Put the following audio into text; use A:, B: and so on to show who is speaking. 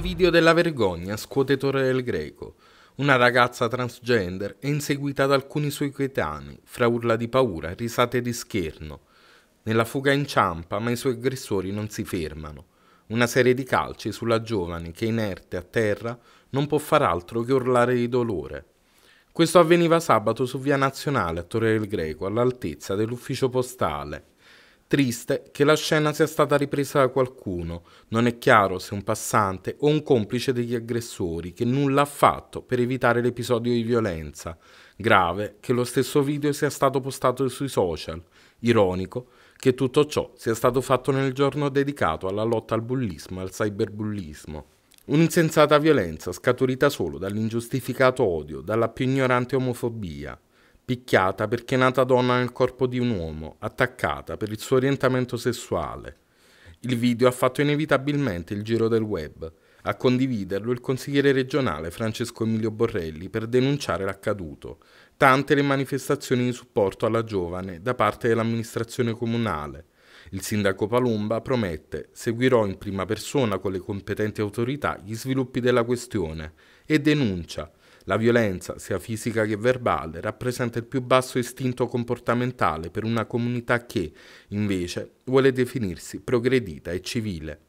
A: video della vergogna scuote Torre del Greco. Una ragazza transgender è inseguita da alcuni suoi coetanei, fra urla di paura, risate di scherno. Nella fuga inciampa, ma i suoi aggressori non si fermano. Una serie di calci sulla giovane che, inerte a terra, non può far altro che urlare di dolore. Questo avveniva sabato su via nazionale a Torre del Greco, all'altezza dell'ufficio postale. Triste che la scena sia stata ripresa da qualcuno, non è chiaro se un passante o un complice degli aggressori che nulla ha fatto per evitare l'episodio di violenza. Grave che lo stesso video sia stato postato sui social, ironico che tutto ciò sia stato fatto nel giorno dedicato alla lotta al bullismo e al cyberbullismo. Un'insensata violenza scaturita solo dall'ingiustificato odio, dalla più ignorante omofobia, picchiata perché è nata donna nel corpo di un uomo, attaccata per il suo orientamento sessuale. Il video ha fatto inevitabilmente il giro del web. A condividerlo il consigliere regionale Francesco Emilio Borrelli per denunciare l'accaduto, tante le manifestazioni di supporto alla giovane da parte dell'amministrazione comunale. Il sindaco Palumba promette seguirò in prima persona con le competenti autorità gli sviluppi della questione e denuncia la violenza, sia fisica che verbale, rappresenta il più basso istinto comportamentale per una comunità che, invece, vuole definirsi progredita e civile.